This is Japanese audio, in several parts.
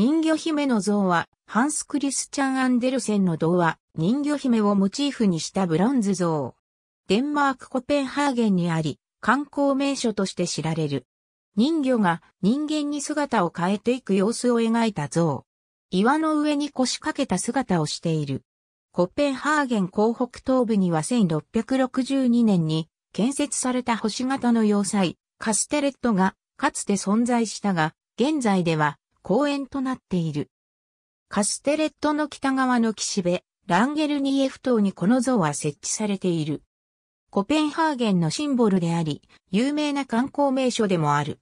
人魚姫の像は、ハンス・クリスチャン・アンデルセンの童話、人魚姫をモチーフにしたブロンズ像。デンマーク・コペンハーゲンにあり、観光名所として知られる。人魚が人間に姿を変えていく様子を描いた像。岩の上に腰掛けた姿をしている。コペンハーゲン港北東部には1662年に建設された星型の要塞、カステレットがかつて存在したが、現在では公園となっている。カステレットの北側の岸辺、ランゲルニエフ島にこの像は設置されている。コペンハーゲンのシンボルであり、有名な観光名所でもある。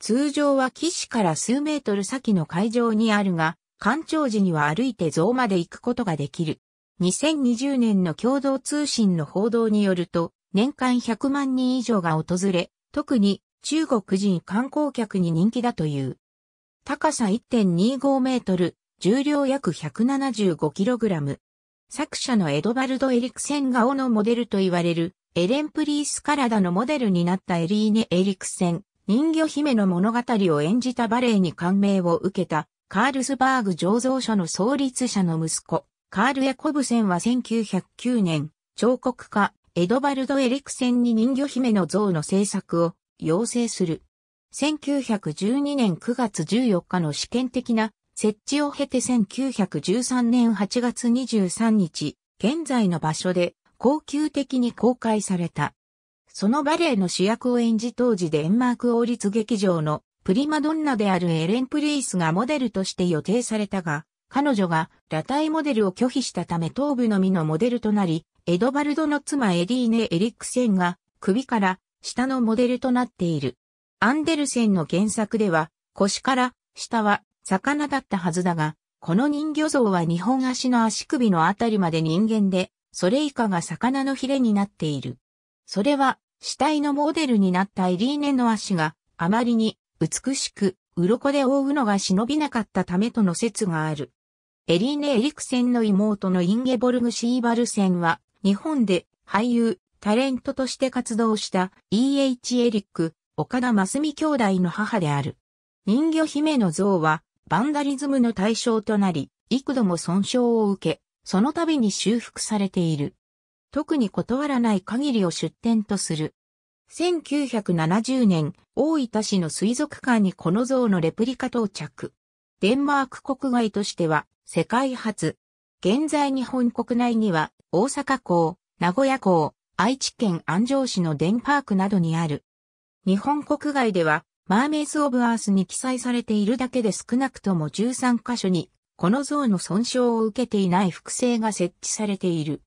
通常は岸から数メートル先の会場にあるが、干潮時には歩いて像まで行くことができる。2020年の共同通信の報道によると、年間100万人以上が訪れ、特に中国人観光客に人気だという。高さ1.25メートル、重量約 175kg。作者のエドバルド・エリクセン顔のモデルと言われる、エレン・プリース・カラダのモデルになったエリーネ・エリクセン、人魚姫の物語を演じたバレエに感銘を受けた、カールスバーグ醸造所の創立者の息子、カール・エコブセンは1909年、彫刻家、エドバルド・エリクセンに人魚姫の像の制作を要請する。1912年9月14日の試験的な設置を経て1913年8月23日、現在の場所で恒久的に公開された。そのバレエの主役を演じ当時デンマーク王立劇場のプリマドンナであるエレン・プリースがモデルとして予定されたが、彼女が裸体モデルを拒否したため頭部のみのモデルとなり、エドバルドの妻エリーネ・エリックセンが首から下のモデルとなっている。アンデルセンの原作では、腰から下は魚だったはずだが、この人魚像は日本足の足首のあたりまで人間で、それ以下が魚のヒレになっている。それは、死体のモデルになったエリーネの足があまりに美しく鱗で覆うのが忍びなかったためとの説がある。エリーネ・エリクセンの妹のインゲボルグ・シーバルセンは日本で俳優、タレントとして活動した E.H. エリック、岡田真澄兄弟の母である。人魚姫の像は、バンダリズムの対象となり、幾度も損傷を受け、その度に修復されている。特に断らない限りを出展とする。1970年、大分市の水族館にこの像のレプリカ到着。デンマーク国外としては世界初。現在日本国内には大阪港、名古屋港、愛知県安城市のデンパークなどにある日本国外では、マーメイズ・オブ・アースに記載されているだけで少なくとも13カ所に、この像の損傷を受けていない複製が設置されている。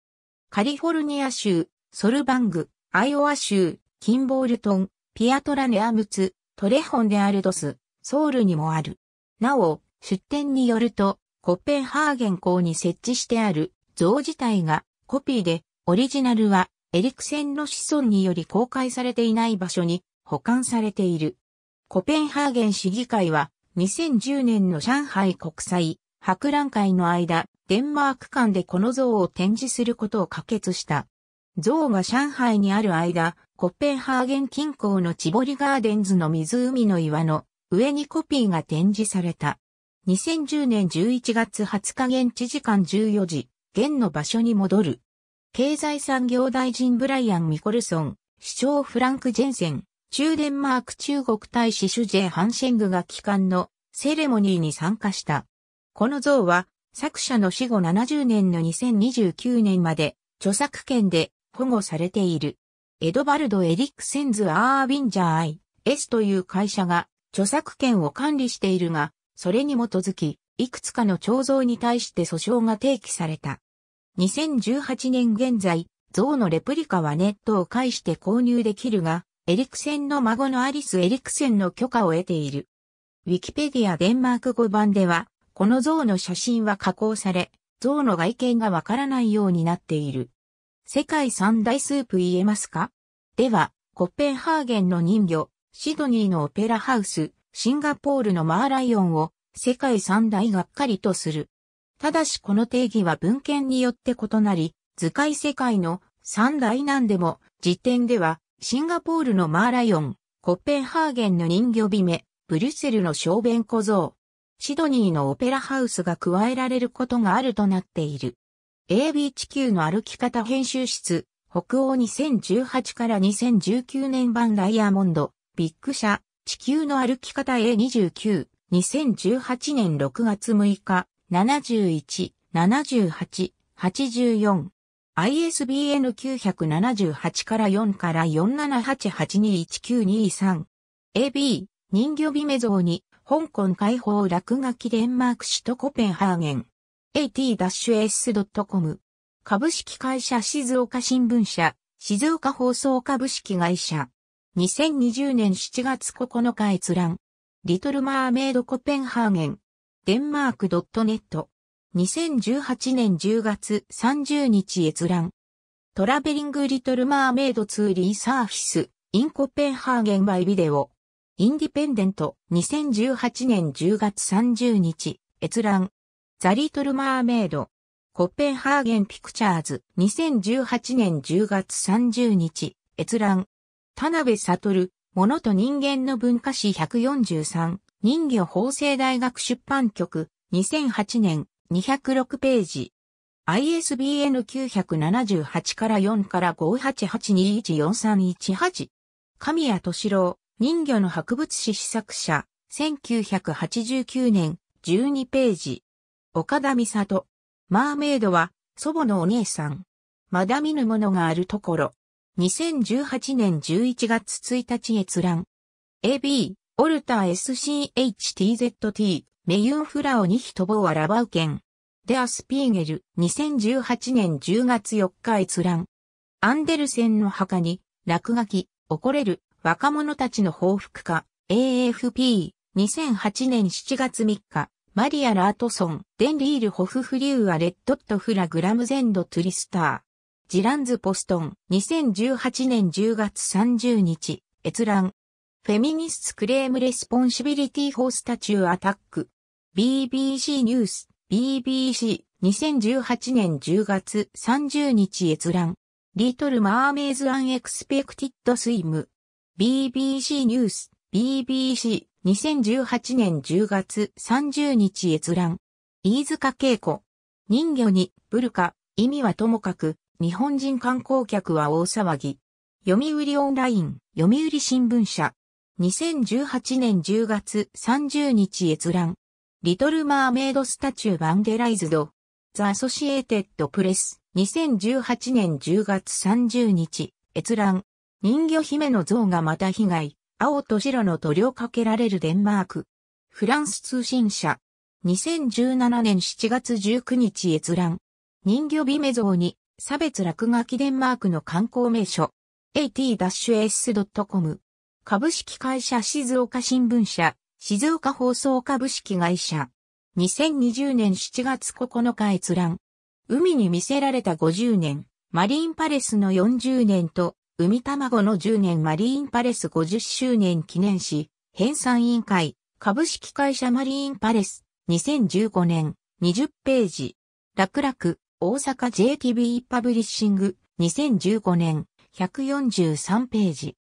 カリフォルニア州、ソルバング、アイオワ州、キンボールトン、ピアトラネアムツ、トレホンデアルドス、ソウルにもある。なお、出典によると、コッペンハーゲン港に設置してある像自体がコピーで、オリジナルはエリクセンの子孫により公開されていない場所に保管されている。コペンハーゲン市議会は2010年の上海国際博覧会の間、デンマーク間でこの像を展示することを可決した。像が上海にある間、コペンハーゲン近郊のチボリガーデンズの湖の岩の上にコピーが展示された。2010年11月20日現地時間14時、現の場所に戻る。経済産業大臣ブライアン・ミコルソン、市長フランク・ジェンセン、中デンマーク中国大使主ジェ・ハンシェングが帰還のセレモニーに参加した。この像は作者の死後70年の2029年まで著作権で保護されている。エドバルド・エリックセンズ・アービンジャー・アイ、エスという会社が著作権を管理しているが、それに基づき、いくつかの彫像に対して訴訟が提起された。2018年現在、像のレプリカはネットを介して購入できるが、エリクセンの孫のアリス・エリクセンの許可を得ている。ウィキペディアデンマーク語版では、この像の写真は加工され、像の外見がわからないようになっている。世界三大スープ言えますかでは、コッペンハーゲンの人魚、シドニーのオペラハウス、シンガポールのマーライオンを世界三大がっかりとする。ただしこの定義は文献によって異なり、図解世界の三大なんでも、時点ではシンガポールのマーライオン、コッペンハーゲンの人魚ビメ、ブリュッセルの小便小僧、シドニーのオペラハウスが加えられることがあるとなっている。AB 地球の歩き方編集室、北欧2018から2019年版ダイヤモンド、ビッグ社、地球の歩き方 A29、2018年6月6日、71、78、84。ISBN 978から4から4 7 8 8 2 1 9 2 3 AB、人魚ビメ像に、香港解放落書きデンマーク首都コペンハーゲン。at-s.com。株式会社静岡新聞社、静岡放送株式会社。2020年7月9日閲覧。リトルマーメイドコペンハーゲン。デンマーク .net。2018年10月30日閲覧。トラベリングリトルマーメイドツーリーサーフィス、インコペンハーゲンバイビデオ。インディペンデント、2018年10月30日、閲覧。ザ・リトル・マーメイド。コペンハーゲン・ピクチャーズ、2018年10月30日、閲覧。田辺悟、物と人間の文化史143、人魚法政大学出版局、2008年206ページ。ISBN 978から4から588214318。神谷敏郎、人魚の博物誌試作者、1989年、12ページ。岡田美里。マーメイドは、祖母のお姉さん。まだ見ぬものがあるところ。2018年11月1日閲覧。AB、オルター SCHTZT。メユンフラオニヒトボワアラバウケン。デアスピーゲル、2018年10月4日閲覧。アンデルセンの墓に、落書き、怒れる、若者たちの報復か、AFP、2008年7月3日、マリア・ラートソン、デンリール・ホフフリューア・レッドット・フラ・グラムゼンド・トゥリスター。ジランズ・ポストン、2018年10月30日、閲覧。フェミニスクレームレスポンシビリティ・フォースタチュー・アタック。BBC ニュース、BBC、2018年10月30日閲覧。リトル・マーメイズ・アンエクスペクティッド・スイム。BBC ニュース、BBC、2018年10月30日閲覧。飯塚恵子。人魚に、ブルカ、意味はともかく、日本人観光客は大騒ぎ。読売オンライン、読売新聞社。2018年10月30日閲覧。リトル・マーメイド・スタチュー・バンデライズド。ザ・アソシエーテッド・プレス。2018年10月30日、閲覧。人魚姫の像がまた被害。青と白の塗料かけられるデンマーク。フランス通信社。2017年7月19日閲覧。人魚美像に差別落書きデンマークの観光名所。at-s.com。株式会社静岡新聞社。静岡放送株式会社。2020年7月9日閲覧。海に見せられた50年、マリンパレスの40年と、海卵の10年マリンパレス50周年記念し、編纂委員会、株式会社マリンパレス、2015年、20ページ。楽々、大阪 JTB パブリッシング、2015年、143ページ。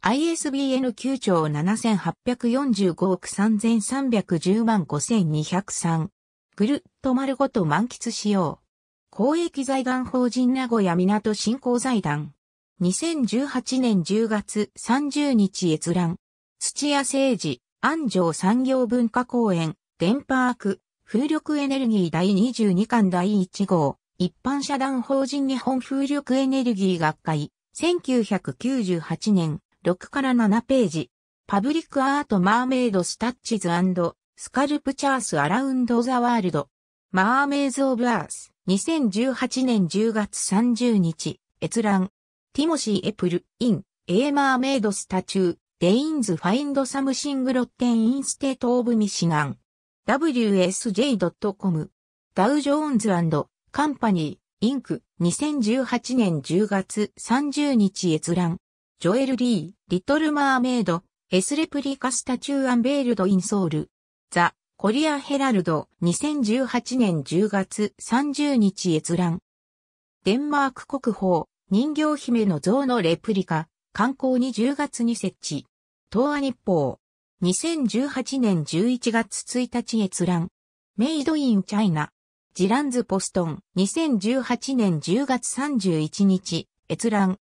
ISBN 9兆7845億3310万5203。ぐるっと丸ごと満喫しよう。公益財団法人名古屋港振興財団。2018年10月30日閲覧。土屋政治、安城産業文化公園、電波ク風力エネルギー第22巻第1号、一般社団法人日本風力エネルギー学会、1998年。6から7ページ。パブリックアートマーメイドスタッチズスカルプチャースアラウンドザワールド。マーメイズオブアース。2018年10月30日。閲覧。ティモシー・エプル、イン、エーマーメイドスタチュー、デインズ・ファインド・サムシング・ロッテン・イン・ステート・オブ・ミシガン。wsj.com。ダウ・ジョーンズカンパニー、インク、2018年10月30日閲覧。ジョエル・リー。リトル・マーメイド、エスレプリカスタチュー・アンベールド・イン・ソウル、ザ・コリア・ヘラルド、2018年10月30日閲覧。デンマーク国宝、人形姫の像のレプリカ、観光に10月に設置。東亜日報。2018年11月1日閲覧。メイドインチャイナ。ジランズポストン。2018年10月31日。閲覧。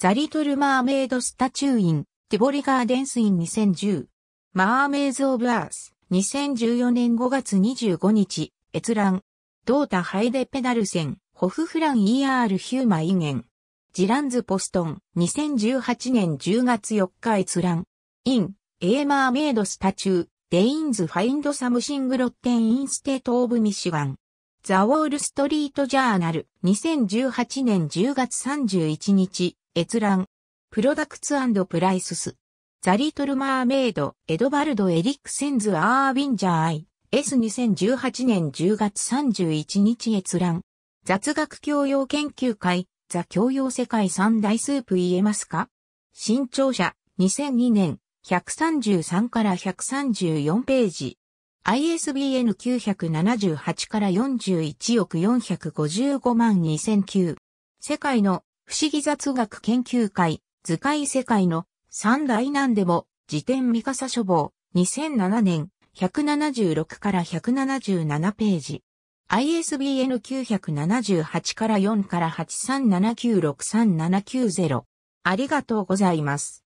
ザ・リトル・マーメイド・スタチューイン、ティボリ・ガーデンスイン2010。マーメイズ・オブ・アース、2014年5月25日、閲覧。ドータ・ハイデ・ペダルセン、ホフ・フラン・ ER・ ヒューマ・イゲン。ジランズ・ポストン、2018年10月4日閲覧。イン、エーマーメイド・スタチュー、デインズ・ファインド・サムシング・ロッテン・インステート・オブ・ミシガン。ザ・ウォール・ストリート・ジャーナル、2018年10月31日。閲覧。プロダクツプライスス。ザ・リトル・マーメイド、エドバルド・エリックセンズ・アーィンジャー・アイ。S2018 年10月31日閲覧。雑学教養研究会、ザ教養世界三大スープ言えますか新潮社、2002年、133から134ページ。ISBN 978から41億455万2009。世界の不思議雑学研究会、図解世界の三大難でも、辞典三笠書房、2007年、176から177ページ。ISBN 978から4から837963790。ありがとうございます。